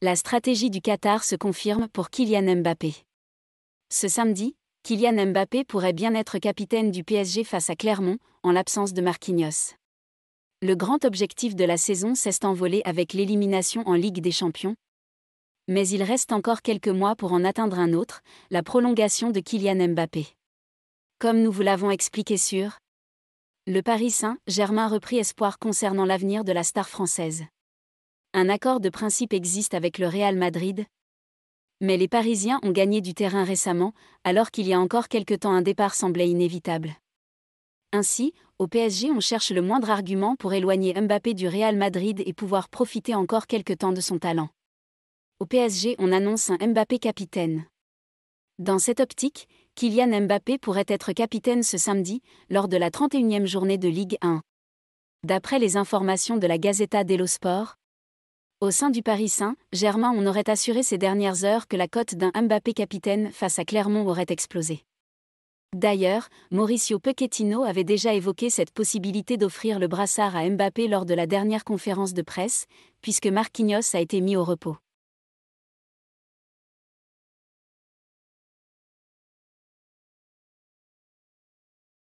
La stratégie du Qatar se confirme pour Kylian Mbappé. Ce samedi, Kylian Mbappé pourrait bien être capitaine du PSG face à Clermont, en l'absence de Marquinhos. Le grand objectif de la saison s'est envolé avec l'élimination en Ligue des Champions. Mais il reste encore quelques mois pour en atteindre un autre, la prolongation de Kylian Mbappé. Comme nous vous l'avons expliqué sur le Paris Saint-Germain reprit espoir concernant l'avenir de la star française. Un accord de principe existe avec le Real Madrid. Mais les Parisiens ont gagné du terrain récemment, alors qu'il y a encore quelque temps un départ semblait inévitable. Ainsi, au PSG on cherche le moindre argument pour éloigner Mbappé du Real Madrid et pouvoir profiter encore quelque temps de son talent. Au PSG on annonce un Mbappé capitaine. Dans cette optique, Kylian Mbappé pourrait être capitaine ce samedi, lors de la 31e journée de Ligue 1. D'après les informations de la Gazeta dello Sport, au sein du Paris Saint-Germain, on aurait assuré ces dernières heures que la cote d'un Mbappé capitaine face à Clermont aurait explosé. D'ailleurs, Mauricio Pochettino avait déjà évoqué cette possibilité d'offrir le brassard à Mbappé lors de la dernière conférence de presse, puisque Marquinhos a été mis au repos.